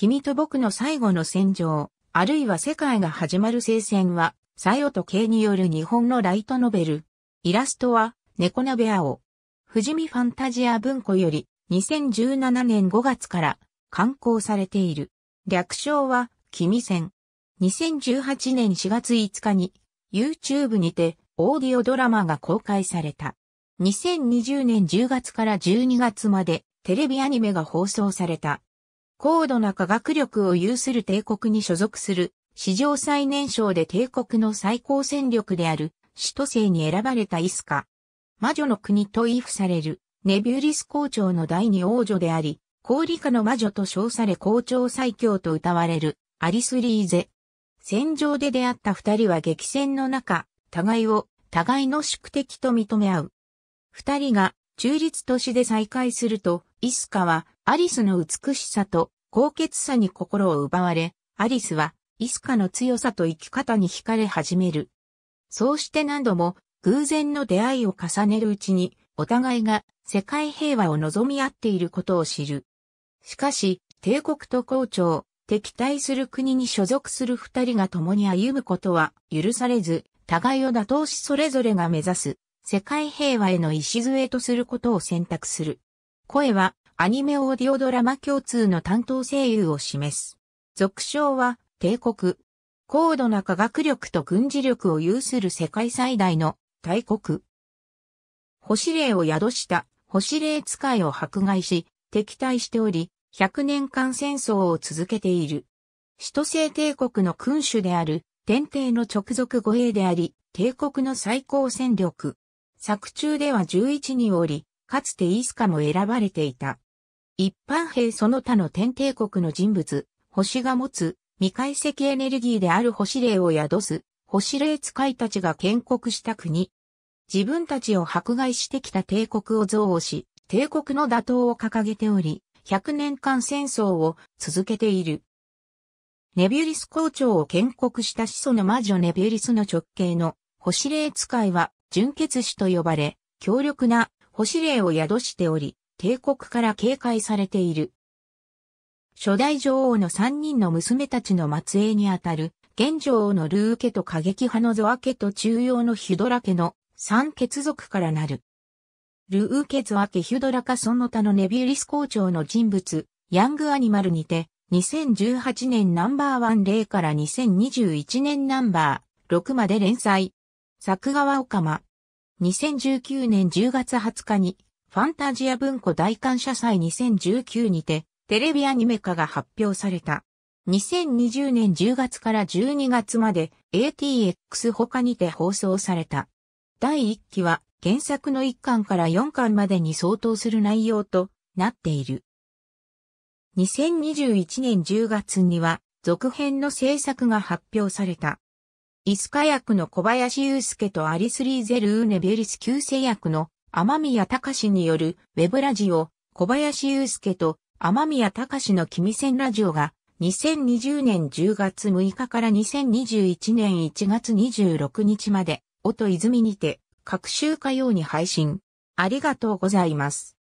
君と僕の最後の戦場、あるいは世界が始まる聖戦は、サヨと系による日本のライトノベル。イラストは、猫鍋青。富士見ファンタジア文庫より、2017年5月から刊行されている。略称は、君戦。2018年4月5日に、YouTube にて、オーディオドラマが公開された。2020年10月から12月まで、テレビアニメが放送された。高度な科学力を有する帝国に所属する、史上最年少で帝国の最高戦力である、首都制に選ばれたイスカ。魔女の国と言い付される、ネビューリス校長の第二王女であり、氷下の魔女と称され校長最強と歌われる、アリスリーゼ。戦場で出会った二人は激戦の中、互いを、互いの宿敵と認め合う。二人が、中立都市で再会すると、イスカはアリスの美しさと高潔さに心を奪われ、アリスはイスカの強さと生き方に惹かれ始める。そうして何度も偶然の出会いを重ねるうちに、お互いが世界平和を望み合っていることを知る。しかし、帝国と校長、敵対する国に所属する二人が共に歩むことは許されず、互いを打倒しそれぞれが目指す世界平和への礎とすることを選択する。声はアニメオーディオドラマ共通の担当声優を示す。俗称は帝国。高度な科学力と軍事力を有する世界最大の大国。星霊を宿した星霊使いを迫害し、敵対しており、100年間戦争を続けている。首都制帝国の君主である、天帝の直属護衛であり、帝国の最高戦力。作中では11におり、かつてイスカも選ばれていた。一般兵その他の天帝国の人物、星が持つ未解析エネルギーである星霊を宿す、星霊使いたちが建国した国。自分たちを迫害してきた帝国を憎悪し、帝国の打倒を掲げており、100年間戦争を続けている。ネビュリス校長を建国した始祖の魔女ネビュリスの直系の星霊使いは純血師と呼ばれ、強力な星霊を宿しており、帝国から警戒されている。初代女王の三人の娘たちの末裔にあたる、現女王のルー家と過激派のゾア家と中央のヒドラ家の三血族からなる。ルーケゾア家ヒドラ家その他のネビュリス校長の人物、ヤングアニマルにて、2018年ナンバーワン0から2021年ナンバー6まで連載。作画は岡間、2019年10月20日に、ファンタジア文庫大感謝祭2019にて、テレビアニメ化が発表された。2020年10月から12月まで ATX 他にて放送された。第1期は原作の1巻から4巻までに相当する内容となっている。2021年10月には続編の制作が発表された。イスカ役の小林祐介とアリス・リーゼル・ウーネベリス旧世役の天宮隆によるウェブラジオ小林祐介と天宮隆の君線ラジオが2020年10月6日から2021年1月26日まで、音泉にて、各週火曜に配信。ありがとうございます。